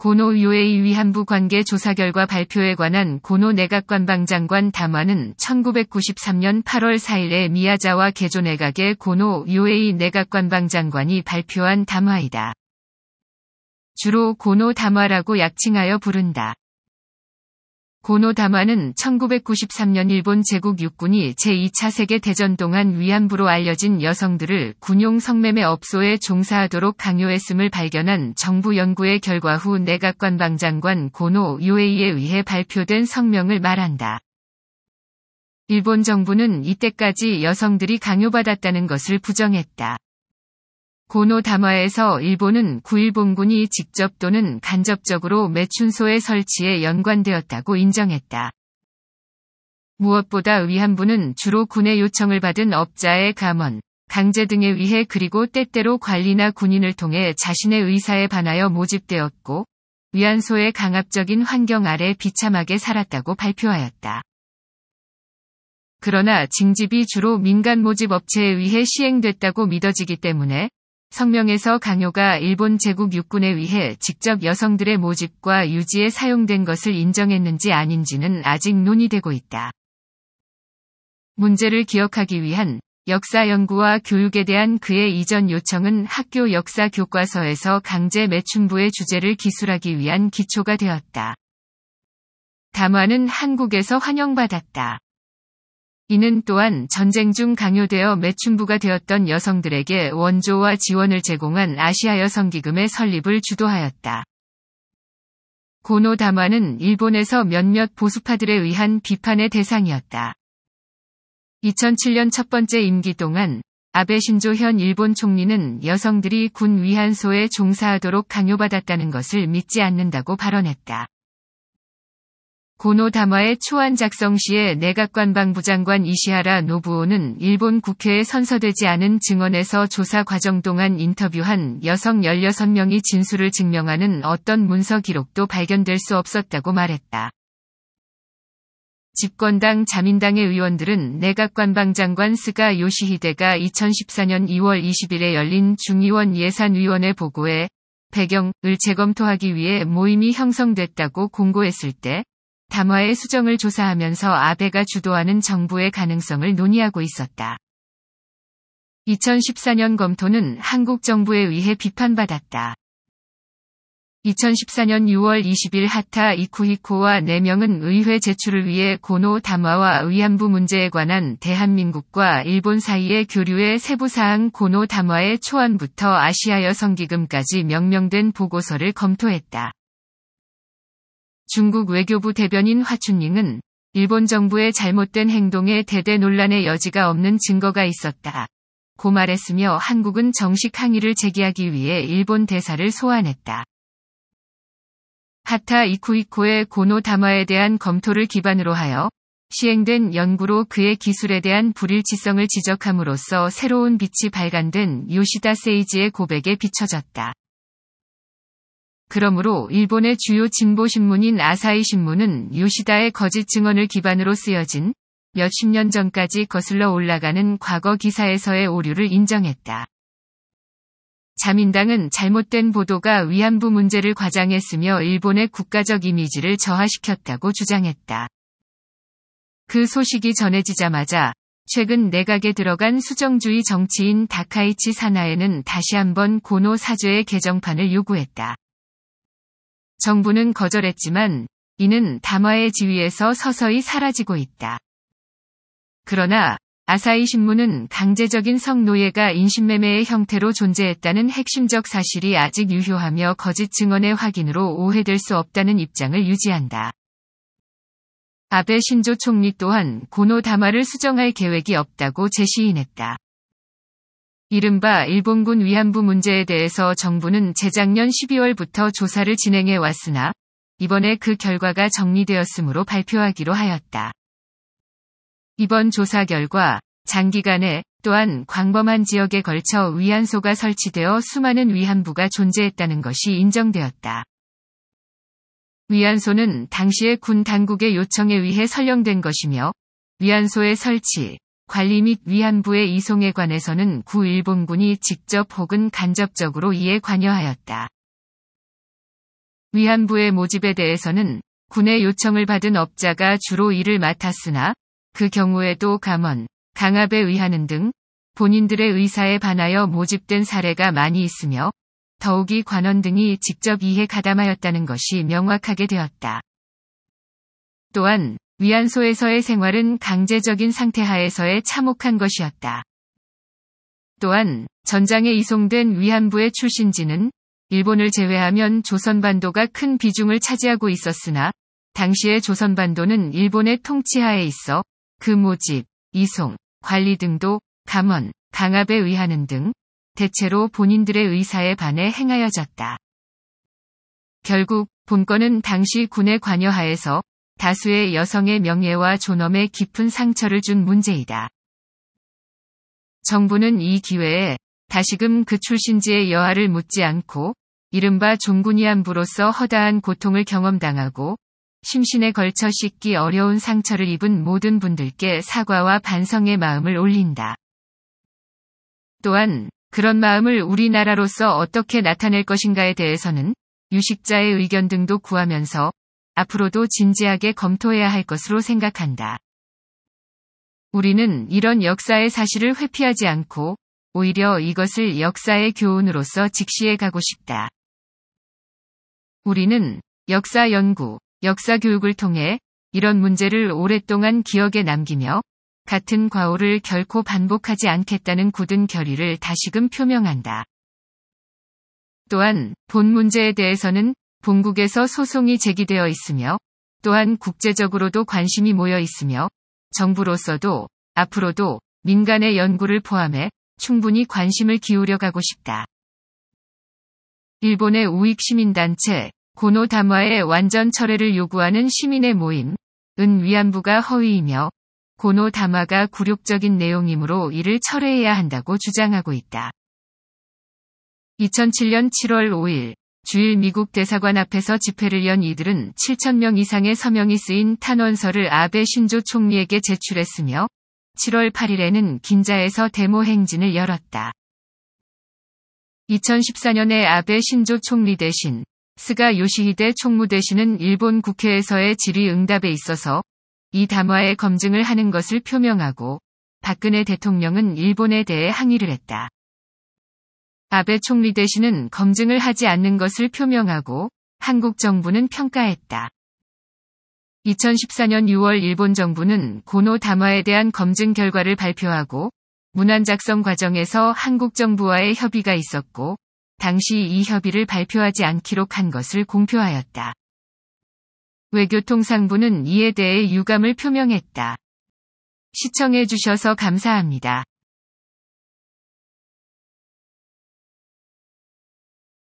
고노의회의 위안부 관계 조사 결과 발표에 관한 고노 내각관방장관 담화는 1993년 8월 4일에 미야자와 개조 내각의 고노의회의 내각관방장관이 발표한 담화이다. 주로 고노 담화라고 약칭하여 부른다. 고노 다마는 1993년 일본 제국 육군이 제2차 세계대전 동안 위안부로 알려진 여성들을 군용 성매매 업소에 종사하도록 강요했음을 발견한 정부 연구의 결과 후 내각관 방장관 고노 요에이에 의해 발표된 성명을 말한다. 일본 정부는 이때까지 여성들이 강요받았다는 것을 부정했다. 고노 담화에서 일본은 9일본군이 직접 또는 간접적으로 매춘소의 설치에 연관되었다고 인정했다. 무엇보다 위안부는 주로 군의 요청을 받은 업자의 감원, 강제 등에 의해 그리고 때때로 관리나 군인을 통해 자신의 의사에 반하여 모집되었고, 위안소의 강압적인 환경 아래 비참하게 살았다고 발표하였다. 그러나 징집이 주로 민간 모집 업체에 의해 시행됐다고 믿어지기 때문에 성명에서 강요가 일본 제국 육군에 의해 직접 여성들의 모집과 유지에 사용된 것을 인정했는지 아닌지는 아직 논의되고 있다. 문제를 기억하기 위한 역사 연구와 교육에 대한 그의 이전 요청은 학교 역사 교과서에서 강제 매춘부의 주제를 기술하기 위한 기초가 되었다. 담화는 한국에서 환영받았다. 이는 또한 전쟁 중 강요되어 매춘부가 되었던 여성들에게 원조와 지원을 제공한 아시아 여성기금의 설립을 주도하였다. 고노 담화는 일본에서 몇몇 보수파들에 의한 비판의 대상이었다. 2007년 첫 번째 임기 동안 아베 신조 현 일본 총리는 여성들이 군 위안소에 종사하도록 강요받았다는 것을 믿지 않는다고 발언했다. 고노 담화의 초안 작성 시에 내각관방부 장관 이시하라 노부오는 일본 국회에 선서되지 않은 증언에서 조사 과정 동안 인터뷰한 여성 16명이 진술을 증명하는 어떤 문서 기록도 발견될 수 없었다고 말했다. 집권당 자민당의 의원들은 내각관방 장관 스가 요시히데가 2014년 2월 20일에 열린 중의원 예산위원회 보고에 배경을 재검토하기 위해 모임이 형성됐다고 공고했을 때 담화의 수정을 조사하면서 아베가 주도하는 정부의 가능성을 논의하고 있었다. 2014년 검토는 한국 정부에 의해 비판받았다. 2014년 6월 20일 하타 이쿠히코와 4명은 의회 제출을 위해 고노 담화와 위안부 문제에 관한 대한민국과 일본 사이의 교류의 세부사항 고노 담화의 초안부터 아시아여 성기금까지 명명된 보고서를 검토했다. 중국 외교부 대변인 화춘닝은 일본 정부의 잘못된 행동에 대대 논란의 여지가 없는 증거가 있었다. 고 말했으며 한국은 정식 항의를 제기하기 위해 일본 대사를 소환했다. 하타 이쿠이코의 고노 담화에 대한 검토를 기반으로 하여 시행된 연구로 그의 기술에 대한 불일치성을 지적함으로써 새로운 빛이 발간된 요시다 세이지의 고백에 비춰졌다. 그러므로 일본의 주요 진보 신문인 아사히 신문은 요시다의 거짓 증언을 기반으로 쓰여진 몇 십 년 전까지 거슬러 올라가는 과거 기사에서의 오류를 인정했다. 자민당은 잘못된 보도가 위안부 문제를 과장했으며 일본의 국가적 이미지를 저하시켰다고 주장했다. 그 소식이 전해지자마자 최근 내각에 들어간 수정주의 정치인 다카이치 사나에는 다시 한번 고노 사죄의 개정판을 요구했다. 정부는 거절했지만 이는 담화의 지위에서 서서히 사라지고 있다. 그러나 아사히 신문은 강제적인 성노예가 인신매매의 형태로 존재했다는 핵심적 사실이 아직 유효하며 거짓 증언의 확인으로 오해될 수 없다는 입장을 유지한다. 아베 신조 총리 또한 고노 담화를 수정할 계획이 없다고 제시인했다 이른바 일본군 위안부 문제에 대해서 정부는 재작년 12월부터 조사를 진행해 왔으나 이번에 그 결과가 정리되었으므로 발표하기로 하였다. 이번 조사 결과 장기간에 또한 광범한 지역에 걸쳐 위안소가 설치되어 수많은 위안부가 존재했다는 것이 인정되었다. 위안소는 당시의 군 당국의 요청에 의해 설령된 것이며 위안소의 설치, 관리 및 위안부의 이송에 관해서는 구일본군이 직접 혹은 간접적으로 이에 관여하였다. 위안부의 모집에 대해서는 군의 요청을 받은 업자가 주로 일을 맡았으나 그 경우에도 감언 강압에 의하는 등 본인들의 의사에 반하여 모집된 사례가 많이 있으며 더욱이 관원 등이 직접 이에 가담하였다는 것이 명확하게 되었다. 또한 위안소에서의 생활은 강제적인 상태 하에서의 참혹한 것이었다. 또한 전장에 이송된 위안부의 출신지는 일본을 제외하면 조선반도가 큰 비중을 차지하고 있었으나 당시의 조선반도는 일본의 통치하에 있어 그 모집, 이송, 관리 등도 감원, 강압에 의하는 등 대체로 본인들의 의사에 반해 행하여졌다. 결국 본건은 당시 군의 관여하에서 다수의 여성의 명예와 존엄에 깊은 상처를 준 문제이다. 정부는 이 기회에 다시금 그 출신지의 여하를 묻지 않고 이른바 종군이안부로서 허다한 고통을 경험당하고 심신에 걸쳐 씻기 어려운 상처를 입은 모든 분들께 사과와 반성의 마음을 올린다. 또한 그런 마음을 우리나라로서 어떻게 나타낼 것인가에 대해서는 유식자의 의견 등도 구하면서 앞으로도 진지하게 검토해야 할 것으로 생각한다. 우리는 이런 역사의 사실을 회피하지 않고 오히려 이것을 역사의 교훈으로서 직시해 가고 싶다. 우리는 역사 연구, 역사 교육을 통해 이런 문제를 오랫동안 기억에 남기며 같은 과오를 결코 반복하지 않겠다는 굳은 결의를 다시금 표명한다. 또한 본 문제에 대해서는 본국에서 소송이 제기되어 있으며 또한 국제적으로도 관심이 모여 있으며 정부로서도 앞으로도 민간의 연구를 포함해 충분히 관심을 기울여 가고 싶다. 일본의 우익 시민단체 고노 담화의 완전 철회를 요구하는 시민의 모임 은 위안부가 허위이며 고노 담화가 굴욕적인 내용이므로 이를 철회해야 한다고 주장하고 있다. 2007년 7월 5일 주일 미국 대사관 앞에서 집회를 연 이들은 7,000명 이상의 서명이 쓰인 탄원서를 아베 신조 총리에게 제출했으며 7월 8일에는 긴자에서 데모 행진을 열었다. 2014년에 아베 신조 총리 대신 스가 요시히데 총무 대신은 일본 국회에서의 질의응답에 있어서 이 담화의 검증을 하는 것을 표명하고 박근혜 대통령은 일본에 대해 항의를 했다. 아베 총리 대신은 검증을 하지 않는 것을 표명하고 한국 정부는 평가했다. 2014년 6월 일본 정부는 고노 담화에 대한 검증 결과를 발표하고 문안 작성 과정에서 한국 정부와의 협의가 있었고 당시 이 협의를 발표하지 않기로 한 것을 공표하였다. 외교통상부는 이에 대해 유감을 표명했다. 시청해 주셔서 감사합니다.